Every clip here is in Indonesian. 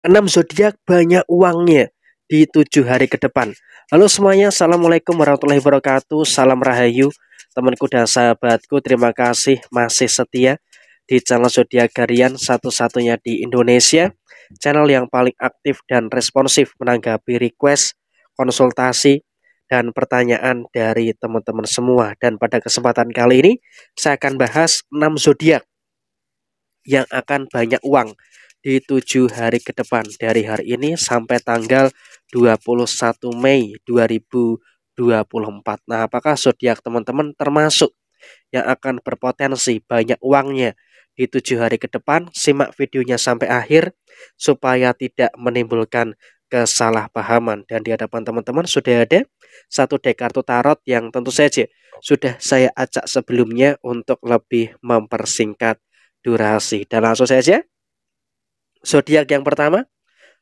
6 zodiak banyak uangnya di tujuh hari ke depan. Halo semuanya, Assalamualaikum warahmatullahi wabarakatuh. Salam Rahayu, temanku dan sahabatku. Terima kasih masih setia di channel Zodiak Garian satu-satunya di Indonesia. Channel yang paling aktif dan responsif menanggapi request, konsultasi, dan pertanyaan dari teman-teman semua. Dan pada kesempatan kali ini, saya akan bahas 6 zodiak yang akan banyak uang di tujuh hari ke depan dari hari ini sampai tanggal 21 Mei 2024. Nah, apakah zodiak teman-teman termasuk yang akan berpotensi banyak uangnya di tujuh hari ke depan? Simak videonya sampai akhir supaya tidak menimbulkan kesalahpahaman dan di hadapan teman-teman sudah ada satu dek kartu tarot yang tentu saja sudah saya acak sebelumnya untuk lebih mempersingkat durasi dan langsung saja zodiak yang pertama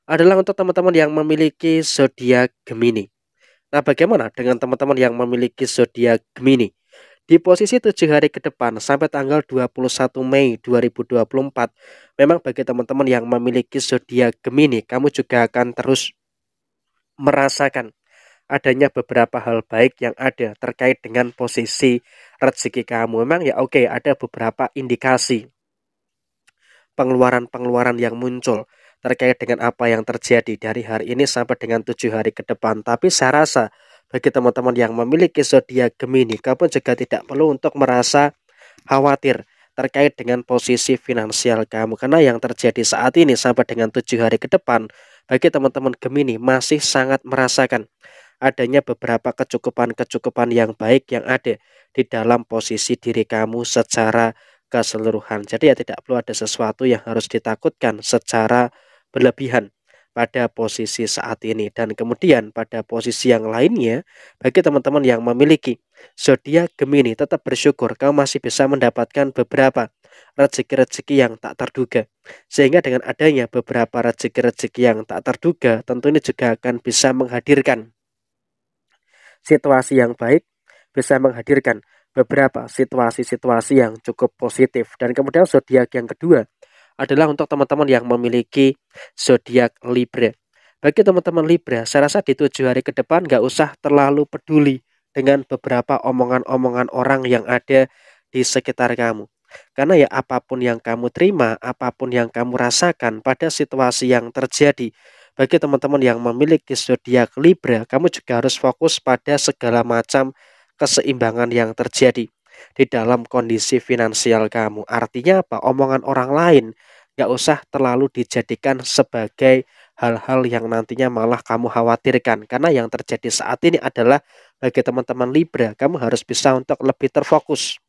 adalah untuk teman-teman yang memiliki zodiak Gemini. Nah, bagaimana dengan teman-teman yang memiliki zodiak Gemini? Di posisi tujuh hari ke depan sampai tanggal 21 Mei 2024, memang bagi teman-teman yang memiliki zodiak Gemini, kamu juga akan terus merasakan adanya beberapa hal baik yang ada terkait dengan posisi rezeki kamu. Memang ya oke, okay, ada beberapa indikasi pengeluaran-pengeluaran yang muncul terkait dengan apa yang terjadi dari hari ini sampai dengan tujuh hari ke depan. Tapi saya rasa bagi teman-teman yang memiliki zodiak Gemini, kamu juga tidak perlu untuk merasa khawatir terkait dengan posisi finansial kamu karena yang terjadi saat ini sampai dengan tujuh hari ke depan bagi teman-teman Gemini masih sangat merasakan adanya beberapa kecukupan-kecukupan yang baik yang ada di dalam posisi diri kamu secara keseluruhan. Jadi ya tidak perlu ada sesuatu yang harus ditakutkan secara berlebihan pada posisi saat ini dan kemudian pada posisi yang lainnya bagi teman-teman yang memiliki zodiak Gemini tetap bersyukur kamu masih bisa mendapatkan beberapa rezeki-rezeki yang tak terduga sehingga dengan adanya beberapa rezeki-rezeki yang tak terduga tentu ini juga akan bisa menghadirkan situasi yang baik bisa menghadirkan beberapa situasi-situasi yang cukup positif. Dan kemudian zodiak yang kedua adalah untuk teman-teman yang memiliki zodiak Libra. Bagi teman-teman Libra, saya rasa di tujuh hari ke depan nggak usah terlalu peduli dengan beberapa omongan-omongan orang yang ada di sekitar kamu. Karena ya apapun yang kamu terima, apapun yang kamu rasakan pada situasi yang terjadi, bagi teman-teman yang memiliki zodiak Libra, kamu juga harus fokus pada segala macam keseimbangan yang terjadi di dalam kondisi finansial kamu. Artinya apa? Omongan orang lain gak usah terlalu dijadikan sebagai hal-hal yang nantinya malah kamu khawatirkan. Karena yang terjadi saat ini adalah bagi teman-teman Libra, kamu harus bisa untuk lebih terfokus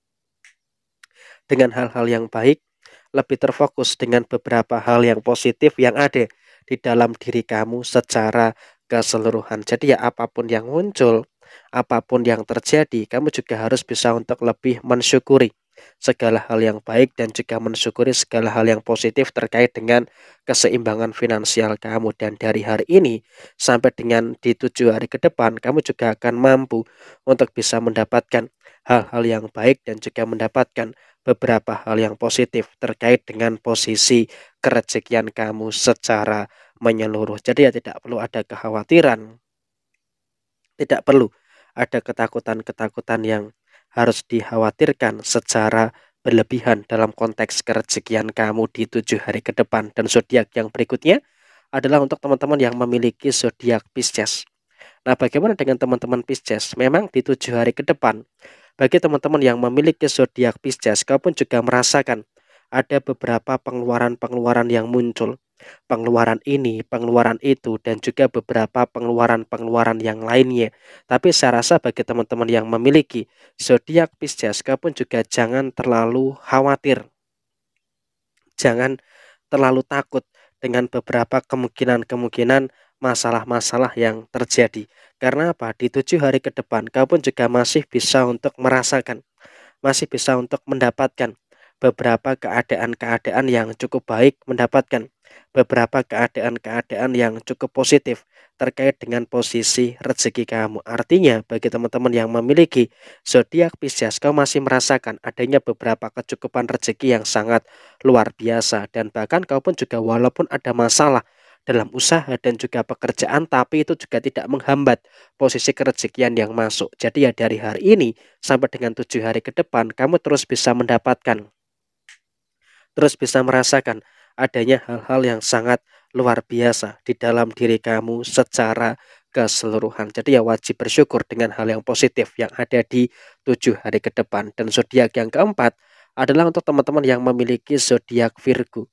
dengan hal-hal yang baik, lebih terfokus dengan beberapa hal yang positif yang ada di dalam diri kamu secara keseluruhan. Jadi ya apapun yang muncul, apapun yang terjadi, kamu juga harus bisa untuk lebih mensyukuri segala hal yang baik dan juga mensyukuri segala hal yang positif terkait dengan keseimbangan finansial kamu dan dari hari ini sampai dengan di tujuh hari ke depan kamu juga akan mampu untuk bisa mendapatkan hal-hal yang baik dan juga mendapatkan beberapa hal yang positif terkait dengan posisi kerejekian kamu secara menyeluruh jadi ya tidak perlu ada kekhawatiran tidak perlu ada ketakutan-ketakutan yang harus dikhawatirkan secara berlebihan dalam konteks kerezekian kamu di tujuh hari ke depan dan zodiak yang berikutnya adalah untuk teman-teman yang memiliki zodiak Pisces. Nah, bagaimana dengan teman-teman Pisces? Memang di tujuh hari ke depan, bagi teman-teman yang memiliki zodiak Pisces, kau pun juga merasakan ada beberapa pengeluaran-pengeluaran yang muncul pengeluaran ini, pengeluaran itu, dan juga beberapa pengeluaran-pengeluaran yang lainnya. Tapi saya rasa bagi teman-teman yang memiliki zodiak Pisces pun juga jangan terlalu khawatir. Jangan terlalu takut dengan beberapa kemungkinan-kemungkinan masalah-masalah yang terjadi. Karena apa? Di tujuh hari ke depan, kau pun juga masih bisa untuk merasakan, masih bisa untuk mendapatkan beberapa keadaan-keadaan yang cukup baik mendapatkan beberapa keadaan-keadaan yang cukup positif terkait dengan posisi rezeki kamu. Artinya, bagi teman-teman yang memiliki zodiak Pisces, kau masih merasakan adanya beberapa kecukupan rezeki yang sangat luar biasa dan bahkan kau pun juga walaupun ada masalah dalam usaha dan juga pekerjaan tapi itu juga tidak menghambat posisi kerezekian yang masuk. Jadi ya dari hari ini sampai dengan tujuh hari ke depan kamu terus bisa mendapatkan terus bisa merasakan adanya hal-hal yang sangat luar biasa di dalam diri kamu secara keseluruhan. Jadi ya wajib bersyukur dengan hal yang positif yang ada di tujuh hari ke depan. Dan zodiak yang keempat adalah untuk teman-teman yang memiliki zodiak Virgo.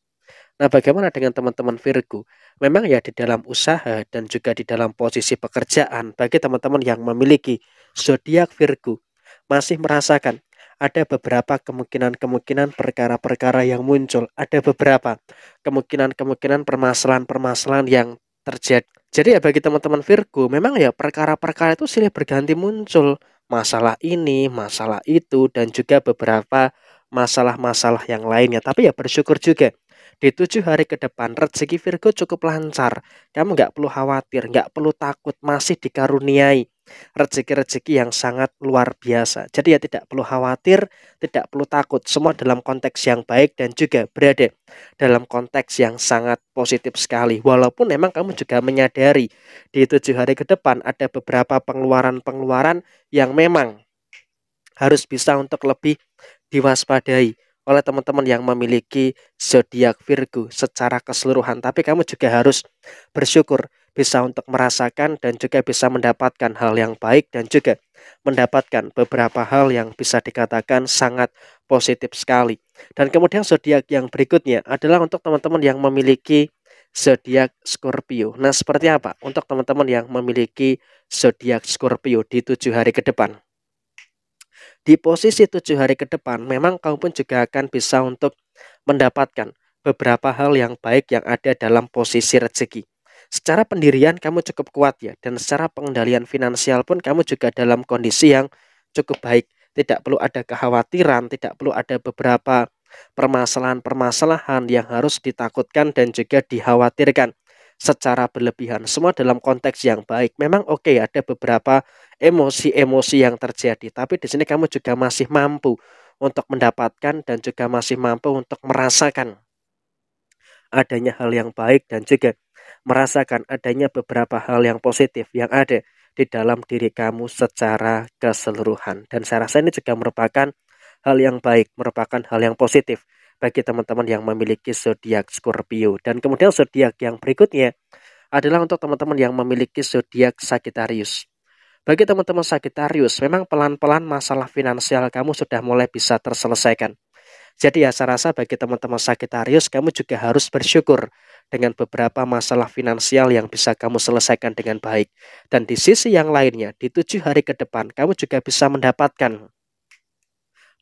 Nah, bagaimana dengan teman-teman Virgo? Memang ya di dalam usaha dan juga di dalam posisi pekerjaan bagi teman-teman yang memiliki zodiak Virgo masih merasakan ada beberapa kemungkinan-kemungkinan perkara-perkara yang muncul, ada beberapa kemungkinan-kemungkinan permasalahan-permasalahan yang terjadi. Jadi ya bagi teman-teman Virgo, memang ya perkara-perkara itu silih berganti muncul, masalah ini, masalah itu dan juga beberapa masalah-masalah yang lainnya. Tapi ya bersyukur juga di tujuh hari ke depan rezeki Virgo cukup lancar. Kamu nggak perlu khawatir, nggak perlu takut, masih dikaruniai rezeki-rezeki yang sangat luar biasa. Jadi ya tidak perlu khawatir, tidak perlu takut. Semua dalam konteks yang baik dan juga berada dalam konteks yang sangat positif sekali. Walaupun memang kamu juga menyadari di tujuh hari ke depan ada beberapa pengeluaran-pengeluaran yang memang harus bisa untuk lebih diwaspadai oleh teman-teman yang memiliki zodiak Virgo secara keseluruhan. Tapi kamu juga harus bersyukur bisa untuk merasakan dan juga bisa mendapatkan hal yang baik dan juga mendapatkan beberapa hal yang bisa dikatakan sangat positif sekali. Dan kemudian zodiak yang berikutnya adalah untuk teman-teman yang memiliki zodiak Scorpio. Nah, seperti apa untuk teman-teman yang memiliki zodiak Scorpio di tujuh hari ke depan? Di posisi tujuh hari ke depan, memang kamu pun juga akan bisa untuk mendapatkan beberapa hal yang baik yang ada dalam posisi rezeki. Secara pendirian kamu cukup kuat ya dan secara pengendalian finansial pun kamu juga dalam kondisi yang cukup baik. Tidak perlu ada kekhawatiran, tidak perlu ada beberapa permasalahan-permasalahan yang harus ditakutkan dan juga dikhawatirkan secara berlebihan. Semua dalam konteks yang baik. Memang oke okay, ada beberapa emosi-emosi yang terjadi, tapi di sini kamu juga masih mampu untuk mendapatkan dan juga masih mampu untuk merasakan adanya hal yang baik dan juga merasakan adanya beberapa hal yang positif yang ada di dalam diri kamu secara keseluruhan. Dan saya rasa ini juga merupakan hal yang baik, merupakan hal yang positif bagi teman-teman yang memiliki zodiak Scorpio. Dan kemudian zodiak yang berikutnya adalah untuk teman-teman yang memiliki zodiak Sagittarius. Bagi teman-teman Sagittarius, memang pelan-pelan masalah finansial kamu sudah mulai bisa terselesaikan. Jadi ya saya rasa bagi teman-teman Sagittarius kamu juga harus bersyukur dengan beberapa masalah finansial yang bisa kamu selesaikan dengan baik. Dan di sisi yang lainnya, di tujuh hari ke depan, kamu juga bisa mendapatkan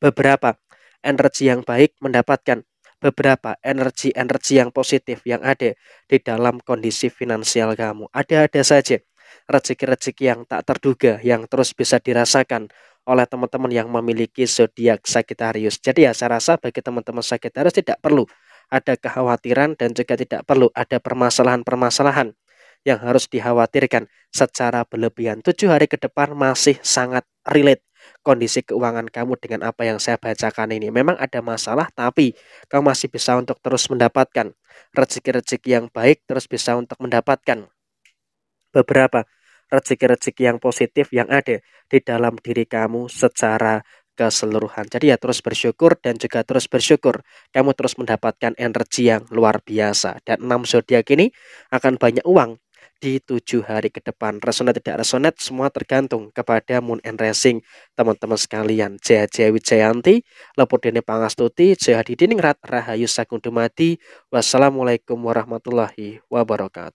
beberapa energi yang baik, mendapatkan beberapa energi-energi yang positif yang ada di dalam kondisi finansial kamu. Ada-ada saja rezeki-rezeki yang tak terduga yang terus bisa dirasakan oleh teman-teman yang memiliki zodiak Sagittarius. Jadi ya saya rasa bagi teman-teman Sagittarius tidak perlu ada kekhawatiran dan juga tidak perlu ada permasalahan-permasalahan yang harus dikhawatirkan secara berlebihan. Tujuh hari ke depan masih sangat relate kondisi keuangan kamu dengan apa yang saya bacakan ini. Memang ada masalah, tapi kamu masih bisa untuk terus mendapatkan rezeki-rezeki yang baik, terus bisa untuk mendapatkan beberapa rezeki-rezeki yang positif yang ada di dalam diri kamu secara keseluruhan. Jadi ya terus bersyukur dan juga terus bersyukur. Kamu terus mendapatkan energi yang luar biasa. Dan enam zodiak ini akan banyak uang di tujuh hari ke depan. Resonate tidak resonate semua tergantung kepada Moon and Rising teman-teman sekalian. Jaya Jaya Wijayanti, Lepodene Pangastuti, Jaya Didiningrat, Rahayu Sakundumati. Wassalamualaikum warahmatullahi wabarakatuh.